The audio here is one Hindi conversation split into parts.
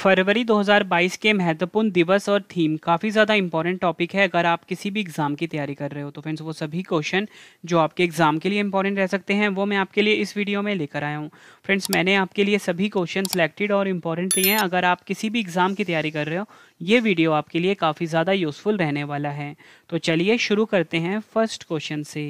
फरवरी 2022 के महत्वपूर्ण दिवस और थीम काफ़ी ज़्यादा इंपॉर्टेंट टॉपिक है अगर आप किसी भी एग्ज़ाम की तैयारी कर रहे हो तो फ्रेंड्स वो सभी क्वेश्चन जो आपके एग्ज़ाम के लिए इंपॉर्टेंट रह सकते हैं वो मैं आपके लिए इस वीडियो में लेकर आया हूँ फ्रेंड्स मैंने आपके लिए सभी क्वेश्चन सेलेक्टेड और इम्पॉर्टेंट लिए हैं अगर आप किसी भी एग्ज़ाम की तैयारी कर रहे हो ये वीडियो आपके लिए काफ़ी ज़्यादा यूज़फुल रहने वाला है तो चलिए शुरू करते हैं फर्स्ट क्वेश्चन से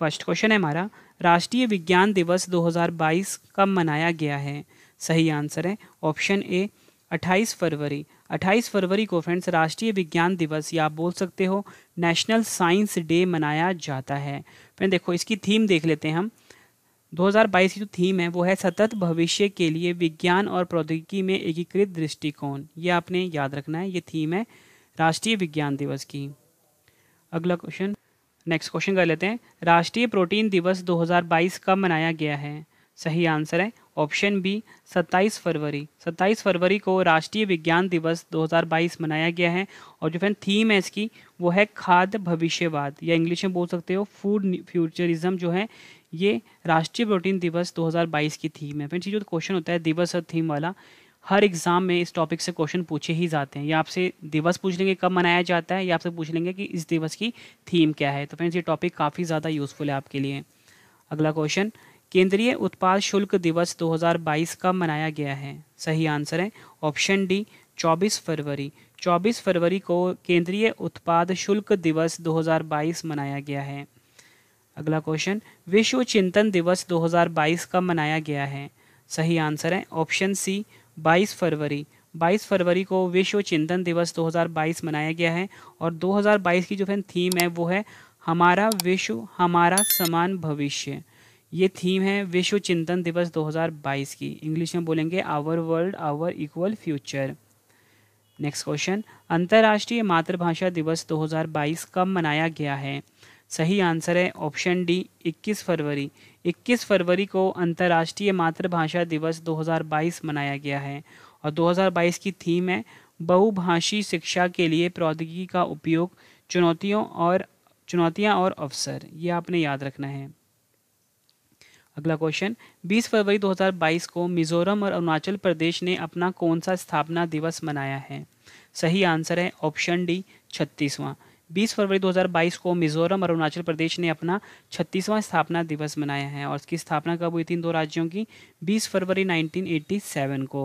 फर्स्ट क्वेश्चन है हमारा राष्ट्रीय विज्ञान दिवस 2022 कब मनाया गया है सही आंसर है ऑप्शन ए 28 फरवरी 28 फरवरी को फ्रेंड्स राष्ट्रीय विज्ञान दिवस या आप बोल सकते हो नेशनल साइंस डे मनाया जाता है फ्रेंड देखो इसकी थीम देख लेते हैं हम 2022 की जो थीम है वो है सतत भविष्य के लिए विज्ञान और प्रौद्योगिकी में एकीकृत दृष्टिकोण ये आपने याद रखना है ये थीम है राष्ट्रीय विज्ञान दिवस की अगला क्वेश्चन नेक्स्ट क्वेश्चन कर लेते हैं राष्ट्रीय प्रोटीन दिवस 2022 कब मनाया गया है सही आंसर है ऑप्शन बी 27 फरवरी 27 फरवरी को राष्ट्रीय विज्ञान दिवस 2022 मनाया गया है और जो फ्रेंड थीम है इसकी वो है खाद्य भविष्यवाद या इंग्लिश में बोल सकते हो फूड फ्यूचरिज्म जो है ये राष्ट्रीय प्रोटीन दिवस 2022 की थीम है फ्रेंड जो क्वेश्चन होता है दिवस और थीम वाला हर एग्जाम में इस टॉपिक से क्वेश्चन पूछे ही जाते हैं या आपसे दिवस पूछ लेंगे कब मनाया जाता है या आपसे पूछ लेंगे कि इस दिवस की थीम क्या है तो फ्रेंड्स ये टॉपिक काफ़ी ज़्यादा यूज़फुल है आपके लिए अगला क्वेश्चन केंद्रीय उत्पाद शुल्क दिवस 2022 का मनाया गया है सही आंसर है ऑप्शन डी 24 फरवरी 24 फरवरी को केंद्रीय उत्पाद शुल्क दिवस 2022 मनाया गया है अगला क्वेश्चन विश्व चिंतन दिवस 2022 का मनाया गया है सही आंसर है ऑप्शन सी 22 फरवरी 22 फरवरी को विश्व चिंतन दिवस 2022 मनाया गया है और 2022 की जो थीम है वो है हमारा विश्व हमारा समान भविष्य ये थीम है विश्व चिंतन दिवस 2022 की इंग्लिश में बोलेंगे our world our equal future next question अंतर्राष्ट्रीय मातृभाषा दिवस 2022 कब मनाया गया है सही आंसर है ऑप्शन डी 21 फरवरी 21 फरवरी को अंतर्राष्ट्रीय मातृभाषा दिवस 2022 मनाया गया है और 2022 की थीम है बहुभाषी शिक्षा के लिए प्रौद्योगिकी का उपयोग चुनौतियों और चुनौतियां और अवसर ये आपने याद रखना है अगला क्वेश्चन 20 फरवरी 2022 को मिजोरम और अरुणाचल प्रदेश ने अपना कौन सा स्थापना दिवस मनाया है सही आंसर है ऑप्शन डी छत्तीसवां 20 फरवरी 2022 को मिजोरम और अरुणाचल प्रदेश ने अपना छत्तीसवां स्थापना दिवस मनाया है और इसकी स्थापना कब हुई थी इन दो राज्यों की 20 फरवरी 1987 को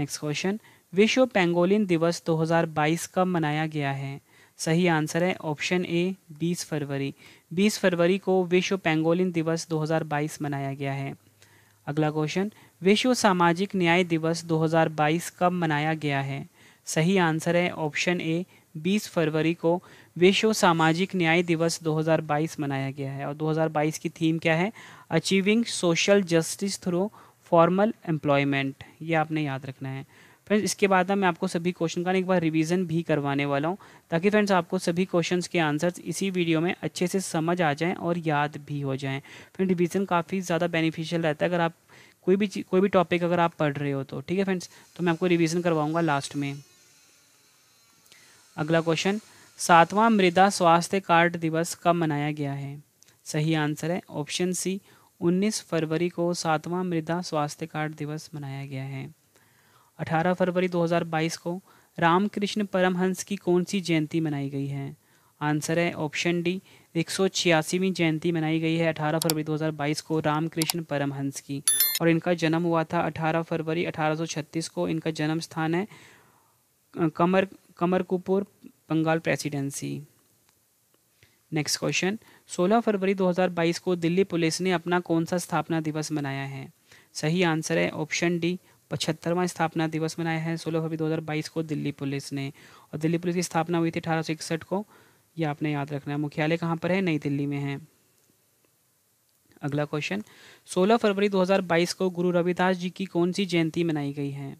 नेक्स्ट क्वेश्चन विश्व पेंगोलिन दिवस 2022 कब मनाया गया है सही आंसर है ऑप्शन ए 20 फरवरी 20 फरवरी को विश्व पेंगोलिन दिवस 2022 मनाया गया है अगला क्वेश्चन विश्व सामाजिक न्याय दिवस 2022 कब मनाया गया है सही आंसर है ऑप्शन ए 20 फरवरी को विश्व सामाजिक न्याय दिवस 2022 मनाया गया है और 2022 की थीम क्या है achieving social justice through formal employment ये आपने याद रखना है फ्रेंड्स इसके बाद मैं आपको सभी क्वेश्चन का एक बार रिवीजन भी करवाने वाला हूँ ताकि फ्रेंड्स आपको सभी क्वेश्चंस के आंसर्स इसी वीडियो में अच्छे से समझ आ जाएं और याद भी हो जाएं फ्रेंड रिवीजन काफ़ी ज़्यादा बेनिफिशियल रहता है अगर आप कोई भी कोई भी टॉपिक अगर आप पढ़ रहे हो तो ठीक है फ्रेंड्स तो मैं आपको रिविज़न करवाऊँगा लास्ट में अगला क्वेश्चन सातवां मृदा स्वास्थ्य कार्ड दिवस कब मनाया गया है सही आंसर है ऑप्शन सी 19 फरवरी को सातवां मृदा स्वास्थ्य कार्ड दिवस मनाया गया है 18 फरवरी 2022 को रामकृष्ण परमहंस की कौन सी जयंती मनाई गई है आंसर है ऑप्शन डी एक सौ जयंती मनाई गई है 18 फरवरी 2022 को रामकृष्ण परमहंस की और इनका जन्म हुआ था 18 फरवरी 1836 को इनका जन्म स्थान है कमर Kamarpukur Bengal presidency next question 16 फरवरी 2022 को दिल्ली पुलिस ने अपना कौन सा स्थापना दिवस मनाया है सही आंसर है ऑप्शन डी पचहत्तरवां स्थापना दिवस मनाया है सोलह फरवरी बाईस को दिल्ली पुलिस ने और दिल्ली पुलिस की स्थापना हुई थी अठारह को ये आपने याद रखना है मुख्यालय कहाँ पर है नई दिल्ली में है अगला क्वेश्चन 16 फरवरी 2022 को गुरु रविदास जी की कौन सी जयंती मनाई गई है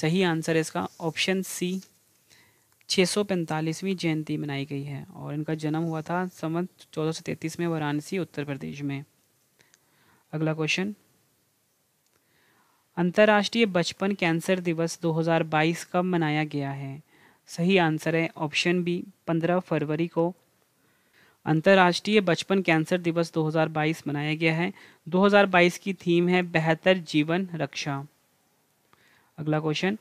सही आंसर है इसका ऑप्शन सी 645वीं जयंती मनाई गई है और इनका जन्म हुआ था संवत चौदह में वाराणसी उत्तर प्रदेश में अगला क्वेश्चन अंतर्राष्ट्रीय बचपन कैंसर दिवस 2022 कब मनाया गया है सही आंसर है ऑप्शन बी 15 फरवरी को अंतर्राष्ट्रीय बचपन कैंसर दिवस 2022 मनाया गया है 2022 की थीम है बेहतर जीवन रक्षा अगला क्वेश्चन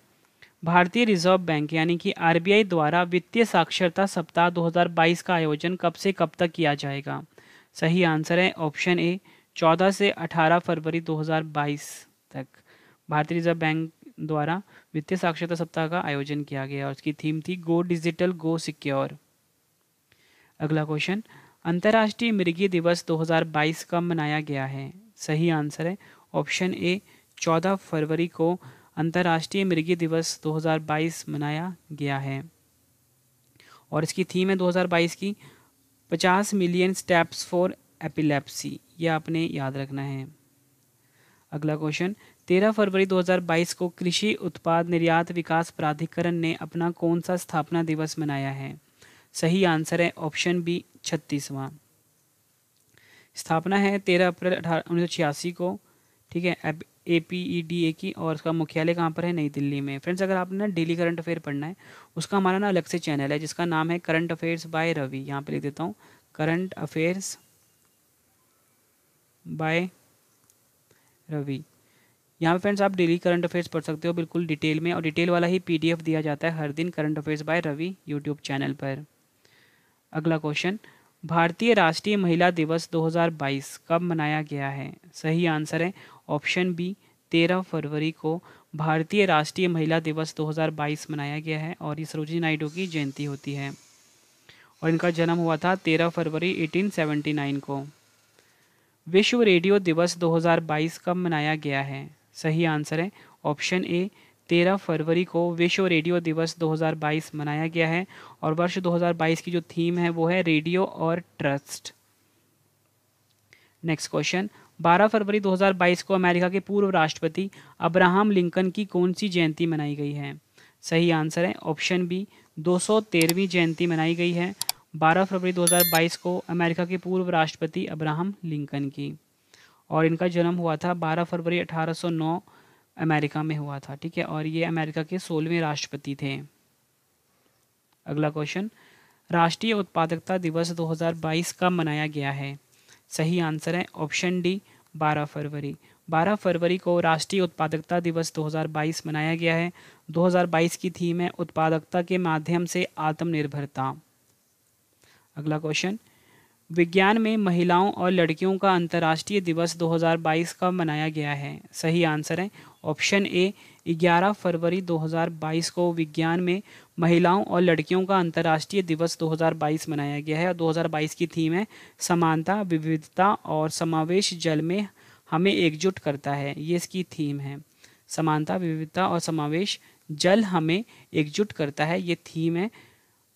भारतीय रिजर्व बैंक यानी कि आरबीआई द्वारा वित्तीय साक्षरता सप्ताह 2022 का आयोजन कब से कब तक किया जाएगा सही आंसर है ऑप्शन ए 14 से 18 फरवरी 2022 तक भारतीय रिजर्व बैंक द्वारा वित्तीय साक्षरता सप्ताह का आयोजन किया गया और उसकी थीम थी गो डिजिटल गो सिक्योर अगला क्वेश्चन अंतर्राष्ट्रीय मृगी दिवस 2022 कब मनाया गया है सही आंसर है ऑप्शन ए 14 फरवरी को अंतर्राष्ट्रीय मृगी दिवस 2022 मनाया गया है और इसकी थीम है 2022 की 50 मिलियन स्टेप्स फॉर एपिलेप्सी यह आपने याद रखना है अगला क्वेश्चन 13 फरवरी 2022 को कृषि उत्पाद निर्यात विकास प्राधिकरण ने अपना कौन सा स्थापना दिवस मनाया है सही आंसर है ऑप्शन बी छत्तीसवां स्थापना है 13 अप्रैल अठारह को ठीक है A P E D A की और उसका मुख्यालय कहाँ पर है नई दिल्ली में फ्रेंड्स अगर आपने ना डेली करंट अफेयर पढ़ना है उसका हमारा ना अलग से चैनल है जिसका नाम है करंट अफेयर्स बाय रवि यहाँ पे लिख देता हूँ करंट अफेयर्स बाय रवि यहाँ पे फ्रेंड्स आप डेली करंट अफेयर्स पढ़ सकते हो बिल्कुल डिटेल में और डिटेल वाला ही पीडीएफ दिया जाता है हर दिन current affairs by Ravi YouTube channel पर अगला क्वेश्चन भारतीय राष्ट्रीय महिला दिवस 2022 कब मनाया गया है सही आंसर है ऑप्शन बी 13 फरवरी को भारतीय राष्ट्रीय महिला दिवस दो मनाया गया है और ये सरोजी नायडू की जयंती होती है और इनका जन्म हुआ था तेरह फरवरी एटीन को विश्व रेडियो दिवस 2022 कब मनाया गया है सही आंसर है ऑप्शन ए तेरह फरवरी को विश्व रेडियो दिवस 2022 मनाया गया है और वर्ष 2022 की जो थीम है वो है रेडियो और ट्रस्ट नेक्स्ट क्वेश्चन 12 फरवरी 2022 को अमेरिका के पूर्व राष्ट्रपति अब्राहम लिंकन की कौन सी जयंती मनाई गई है सही आंसर है ऑप्शन बी दो जयंती मनाई गई है 12 फरवरी 2022 को अमेरिका के पूर्व राष्ट्रपति अब्राहम लिंकन की और इनका जन्म हुआ था 12 फरवरी 1809 अमेरिका में हुआ था ठीक है और ये अमेरिका के सोलहवें राष्ट्रपति थे अगला क्वेश्चन राष्ट्रीय उत्पादकता दिवस 2022 का मनाया गया है सही आंसर है ऑप्शन डी 12 फरवरी 12 फरवरी को राष्ट्रीय उत्पादकता दिवस 2022 मनाया गया है 2022 की थीम है उत्पादकता के माध्यम से आत्मनिर्भरता अगला क्वेश्चन विज्ञान में महिलाओं और लड़कियों का अंतर्राष्ट्रीय दिवस 2022 का मनाया गया है सही आंसर है ऑप्शन ए 11 फरवरी 2022 को विज्ञान में महिलाओं और लड़कियों का अंतर्राष्ट्रीय दिवस 2022 मनाया गया है और 2022 की थीम है समानता विविधता और समावेश जल में हमें एकजुट करता है ये इसकी थीम है समानता विविधता और समावेश जल हमें एकजुट करता है ये थीम है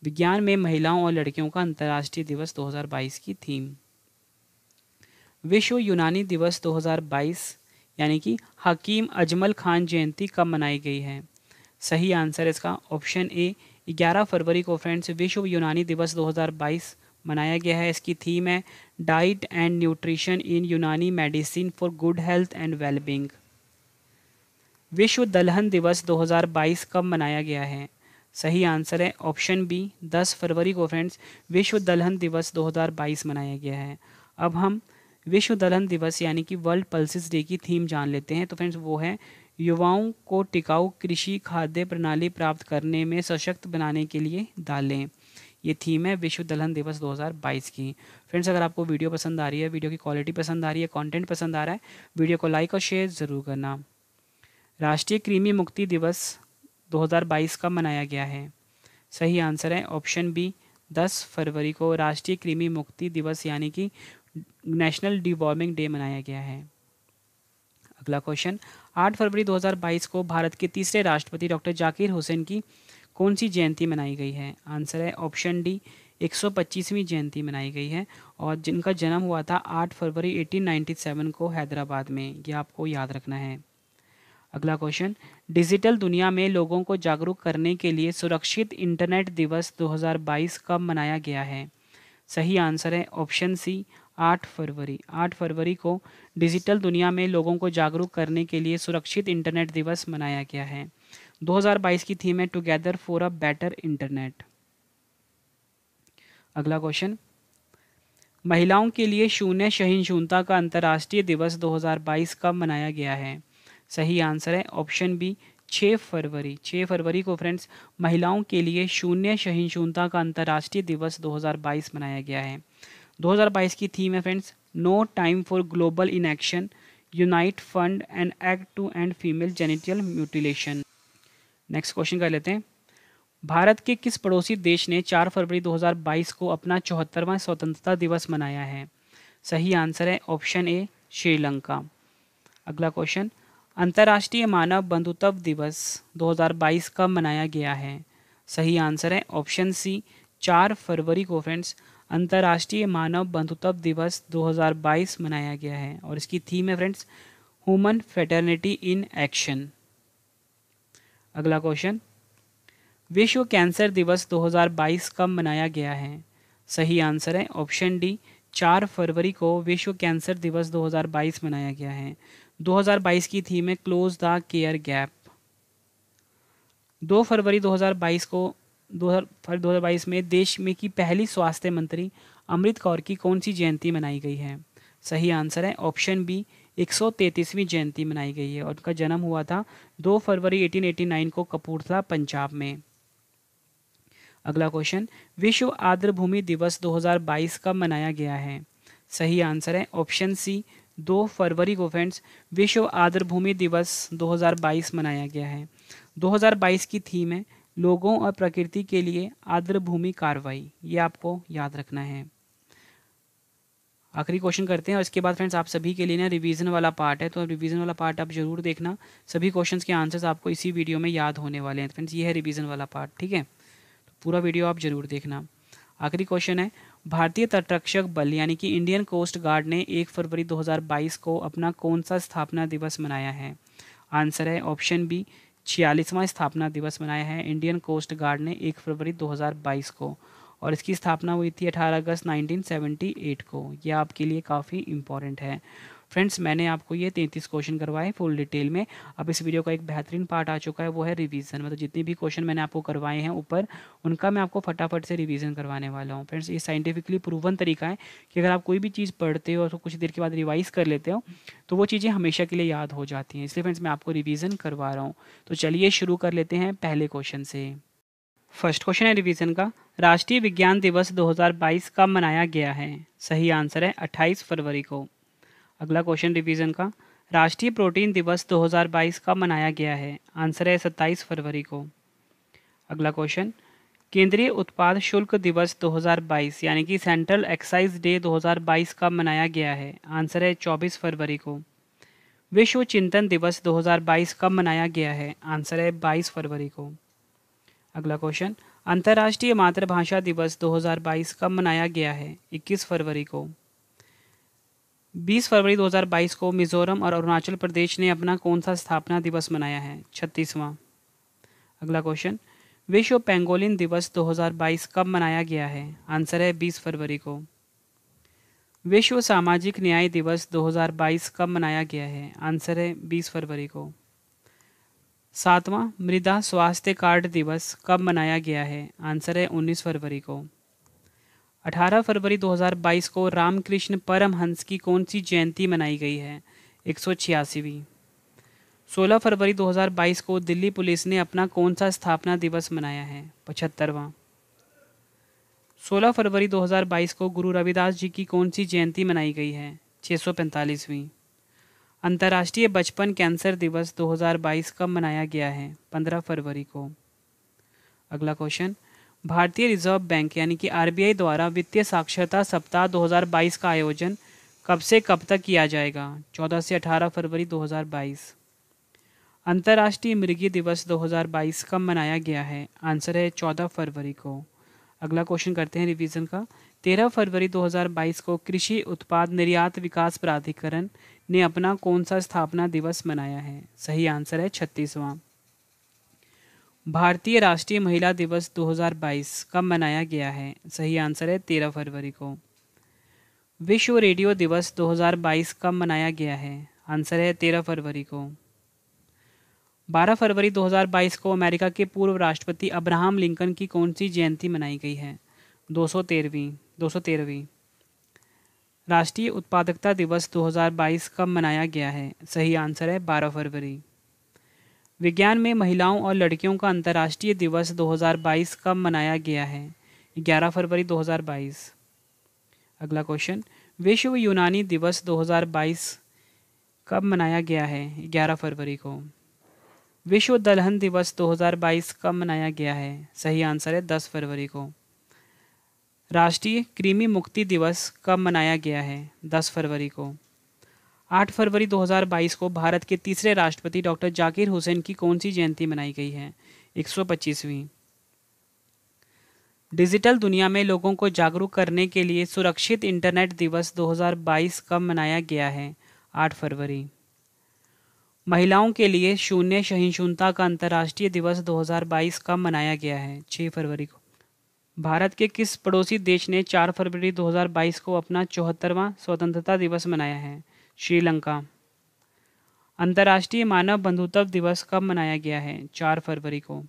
विज्ञान में महिलाओं और लड़कियों का अंतर्राष्ट्रीय दिवस 2022 की थीम विश्व यूनानी दिवस 2022 यानी कि हकीम अजमल खान जयंती कब मनाई गई है सही आंसर इसका ऑप्शन ए 11 फरवरी को फ्रेंड्स विश्व यूनानी दिवस 2022 मनाया गया है इसकी थीम है diet and nutrition in Unani medicine for good health and wellbeing विश्व दलहन दिवस 2022 कब मनाया गया है सही आंसर है ऑप्शन बी 10 फरवरी को फ्रेंड्स विश्व दलहन दिवस 2022 मनाया गया है अब हम विश्व दलहन दिवस यानी कि वर्ल्ड पल्सिस डे की थीम जान लेते हैं तो फ्रेंड्स वो है युवाओं को टिकाऊ कृषि खाद्य प्रणाली प्राप्त करने में सशक्त बनाने के लिए दालें ये थीम है विश्व दलहन दिवस 2022 की फ्रेंड्स अगर आपको वीडियो पसंद आ रही है वीडियो की क्वालिटी पसंद आ रही है कंटेंट पसंद आ रहा है वीडियो को लाइक और शेयर ज़रूर करना राष्ट्रीय कृमि मुक्ति दिवस 2022 का मनाया गया है सही आंसर है ऑप्शन बी 10 फरवरी को राष्ट्रीय कृमि मुक्ति दिवस यानी कि नेशनल डिवॉर्मिंग डे मनाया गया है अगला क्वेश्चन 8 फरवरी 2022 को भारत के तीसरे राष्ट्रपति डॉक्टर जाकिर हुसैन की कौन सी जयंती मनाई गई है आंसर है ऑप्शन डी 125वीं जयंती मनाई गई है और जिनका जन्म हुआ था 8 फरवरी 1897 को हैदराबाद में यह आपको याद रखना है अगला क्वेश्चन डिजिटल दुनिया में लोगों को जागरूक करने के लिए सुरक्षित इंटरनेट दिवस 2022 कब मनाया गया है सही आंसर है ऑप्शन सी आठ फरवरी आठ फरवरी को डिजिटल दुनिया में लोगों को जागरूक करने के लिए सुरक्षित इंटरनेट दिवस मनाया गया है 2022 की थीम है together for a better internet अगला क्वेश्चन महिलाओं के लिए शून्य शहीन शूनता का अंतर्राष्ट्रीय दिवस 2022 कब मनाया गया है सही आंसर है ऑप्शन बी छः फरवरी छः फरवरी को फ्रेंड्स महिलाओं के लिए शून्य सहिष्णुता का अंतर्राष्ट्रीय दिवस 2022 मनाया गया है 2022 की थीम है friends no time for global inaction unite fund and act to end female genital mutilation next question कर लेते हैं भारत के किस पड़ोसी देश ने 4 फरवरी 2022 को अपना चौहत्तरवां स्वतंत्रता दिवस मनाया है सही आंसर है ऑप्शन ए श्रीलंका अगला क्वेश्चन अंतर्राष्ट्रीय मानव बंधुत्व दिवस 2022 कब मनाया गया है सही आंसर है ऑप्शन सी चार फरवरी को फ्रेंड्स अंतर्राष्ट्रीय मानव बंधुत्व दिवस 2022 मनाया गया है और इसकी थीम है friends human fraternity in action अगला क्वेश्चन विश्व कैंसर दिवस 2022 कब मनाया गया है सही आंसर है ऑप्शन डी चार फरवरी को विश्व कैंसर दिवस 2022 मनाया गया है 2022 की थीम है क्लोज द केयर गैप दो फरवरी 2022 को दो फरवरी 2022 में देश में की पहली स्वास्थ्य मंत्री अमृत कौर की कौन सी जयंती मनाई गई है सही आंसर है ऑप्शन बी 133वीं जयंती मनाई गई है और उनका जन्म हुआ था 2 फरवरी 1889 को कपूरथला पंजाब में अगला क्वेश्चन विश्व आर्द्र भूमि दिवस 2022 कब मनाया गया है सही आंसर है ऑप्शन सी दो फरवरी को फ्रेंड्स विश्व आदर भूमि दिवस 2022 मनाया गया है 2022 की थीम है लोगों और प्रकृति के लिए आदर भूमि कार्रवाई ये आपको याद रखना है आखिरी क्वेश्चन करते हैं और इसके बाद फ्रेंड्स आप सभी के लिए ना रिवीजन वाला पार्ट है तो रिवीजन वाला पार्ट आप जरूर देखना सभी क्वेश्चंस के आंसर्स आपको इसी वीडियो में याद होने वाले हैं फ्रेंड्स ये है रिवीजन वाला पार्ट ठीक है तो पूरा वीडियो आप जरूर देखना आखिरी क्वेश्चन है भारतीय तटरक्षक बल यानी कि इंडियन कोस्ट गार्ड ने 1 फरवरी 2022 को अपना कौन सा स्थापना दिवस मनाया है आंसर है ऑप्शन बी छियालीसवां स्थापना दिवस मनाया है इंडियन कोस्ट गार्ड ने 1 फरवरी 2022 को और इसकी स्थापना हुई थी 18 अगस्त 1978 को यह आपके लिए काफ़ी इंपॉर्टेंट है फ्रेंड्स मैंने आपको ये तैंतीस क्वेश्चन करवाए फुल डिटेल में अब इस वीडियो का एक बेहतरीन पार्ट आ चुका है वो है रिविजन मतलब जितने भी क्वेश्चन मैंने आपको करवाए हैं ऊपर उनका मैं आपको फटाफट से रिविजन करवाने वाला हूँ फ्रेंड्स ये साइंटिफिकली प्रूवन तरीका है कि अगर आप कोई भी चीज़ पढ़ते हो और तो कुछ देर के बाद रिवाइज़ कर लेते हो तो वो चीज़ें हमेशा के लिए याद हो जाती हैं इसलिए फ्रेंड्स मैं आपको रिविज़न करवा रहा हूँ तो चलिए शुरू कर लेते हैं पहले क्वेश्चन से फर्स्ट क्वेश्चन है रिवीजन का राष्ट्रीय विज्ञान दिवस 2022 कब मनाया गया है सही आंसर है 28 फरवरी को अगला क्वेश्चन रिवीजन का राष्ट्रीय प्रोटीन दिवस 2022 कब मनाया गया है आंसर है 27 फरवरी को अगला क्वेश्चन केंद्रीय उत्पाद शुल्क दिवस 2022 यानी कि सेंट्रल एक्साइज डे 2022 का मनाया गया है आंसर है 24 फरवरी को विश्व चिंतन दिवस 2022 कब मनाया गया है आंसर है 22 फरवरी को अगला क्वेश्चन अंतर्राष्ट्रीय मातृभाषा दिवस 2022 कब मनाया गया है 21 फरवरी को 20 फरवरी 2022 को मिज़ोरम और अरुणाचल प्रदेश ने अपना कौन सा स्थापना दिवस मनाया है छत्तीसवां अगला क्वेश्चन विश्व पेंगोलिन दिवस 2022 कब मनाया गया है आंसर है 20 फरवरी को विश्व सामाजिक न्याय दिवस 2022 कब मनाया गया है आंसर है 20 फरवरी को सातवां मृदा स्वास्थ्य कार्ड दिवस कब मनाया गया है आंसर है 19 फरवरी को 18 फरवरी 2022 को रामकृष्ण परमहंस की कौन सी जयंती मनाई गई है एक सौ सोलह फरवरी 2022 को दिल्ली पुलिस ने अपना कौन सा स्थापना दिवस मनाया है पचहत्तरवा सोलह फरवरी 2022 को गुरु रविदास जी की कौन सी जयंती मनाई गई है छः सौ पैंतालीसवीं अंतर्राष्ट्रीय बचपन कैंसर दिवस 2022 कब मनाया गया है 15 फरवरी को अगला क्वेश्चन भारतीय रिजर्व बैंक यानी कि आरबीआई द्वारा वित्तीय साक्षरता सप्ताह 2022 का आयोजन कब से कब तक किया जाएगा 14 से 18 फरवरी 2022 अंतर्राष्ट्रीय मृगी दिवस 2022 कब मनाया गया है आंसर है 14 फरवरी को अगला क्वेश्चन करते हैं रिवीजन का 13 फरवरी 2022 को कृषि उत्पाद निर्यात विकास प्राधिकरण ने अपना कौन सा स्थापना दिवस मनाया है सही आंसर है छत्तीसवां भारतीय राष्ट्रीय महिला दिवस 2022 कब मनाया गया है सही आंसर है 13 फरवरी को विश्व रेडियो दिवस 2022 कब मनाया गया है आंसर है 13 फरवरी को 12 फरवरी 2022 को अमेरिका के पूर्व राष्ट्रपति अब्राहम लिंकन की कौन सी जयंती मनाई गई है दो सौ तेरहवीं दो सौ तेरहवीं राष्ट्रीय उत्पादकता दिवस 2022 कब मनाया गया है सही आंसर है 12 फरवरी विज्ञान में महिलाओं और लड़कियों का अंतर्राष्ट्रीय दिवस 2022 कब मनाया गया है 11 फरवरी 2022 अगला क्वेश्चन विश्व यूनानी दिवस 2022 कब मनाया गया है 11 फरवरी को विश्व दलहन दिवस 2022 कब मनाया गया है सही आंसर है 10 फरवरी को राष्ट्रीय कृमि मुक्ति दिवस कब मनाया गया है 10 फरवरी को 8 फरवरी 2022 को भारत के तीसरे राष्ट्रपति डॉक्टर जाकिर हुसैन की कौन सी जयंती मनाई गई है 125वीं डिजिटल दुनिया में लोगों को जागरूक करने के लिए सुरक्षित इंटरनेट दिवस 2022 कब मनाया गया है 8 फरवरी महिलाओं के लिए शून्य सहिष्णुता का अंतर्राष्ट्रीय दिवस 2022 कब मनाया गया है 6 फरवरी को भारत के किस पड़ोसी देश ने 4 फरवरी 2022 को अपना चौहत्तरवां स्वतंत्रता दिवस मनाया है श्रीलंका अंतर्राष्ट्रीय मानव बंधुत्व दिवस कब मनाया गया है चार फरवरी को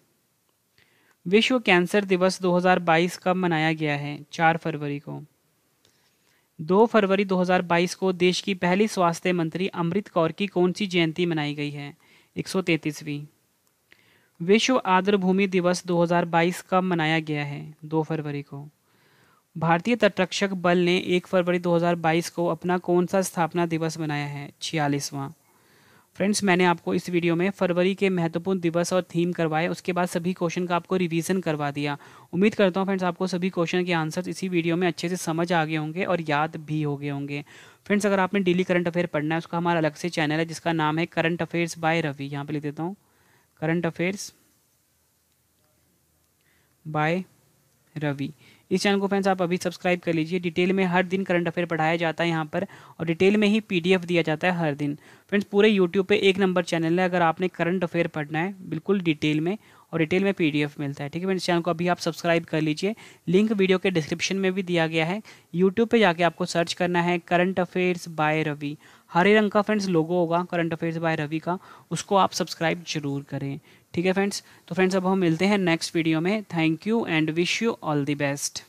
विश्व कैंसर दिवस 2022 कब मनाया गया है चार फरवरी को दो फरवरी 2022 को देश की पहली स्वास्थ्य मंत्री अमृत कौर की कौन सी जयंती मनाई गई है एक विश्व आर्द्र भूमि दिवस 2022 कब मनाया गया है दो फरवरी को भारतीय तटरक्षक बल ने 1 फरवरी 2022 को अपना कौन सा स्थापना दिवस बनाया है छियालीसवां फ्रेंड्स मैंने आपको इस वीडियो में फरवरी के महत्वपूर्ण दिवस और थीम करवाए उसके बाद सभी क्वेश्चन का आपको रिवीजन करवा दिया उम्मीद करता हूँ फ्रेंड्स आपको सभी क्वेश्चन के आंसर्स इसी वीडियो में अच्छे से समझ आ गए होंगे और याद भी हो गए होंगे फ्रेंड्स अगर आपने डेली करंट अफेयर पढ़ना है उसका हमारा अलग से चैनल है जिसका नाम है करंट अफेयर्स बाय रवि यहाँ पर लिख देता हूँ करंट अफेयर्स बाय रवि इस चैनल को फ्रेंड्स आप अभी सब्सक्राइब कर लीजिए डिटेल में हर दिन करंट अफेयर पढ़ाया जाता है यहाँ पर और डिटेल में ही पीडीएफ दिया जाता है हर दिन फ्रेंड्स पूरे यूट्यूब पे एक नंबर चैनल है अगर आपने करंट अफेयर पढ़ना है बिल्कुल डिटेल में और डिटेल में पीडीएफ मिलता है ठीक है फ्रेंड्स चैनल को अभी आप सब्सक्राइब कर लीजिए लिंक वीडियो के डिस्क्रिप्शन में भी दिया गया है यूट्यूब पर जाके आपको सर्च करना है करंट अफेयर्स बाय रवि हरे रंग का फ्रेंड्स लोगो होगा करंट अफेयर्स बाय रवि का उसको आप सब्सक्राइब जरूर करें ठीक है फ्रेंड्स तो फ्रेंड्स अब हम मिलते हैं नेक्स्ट वीडियो में thank you and wish you all the best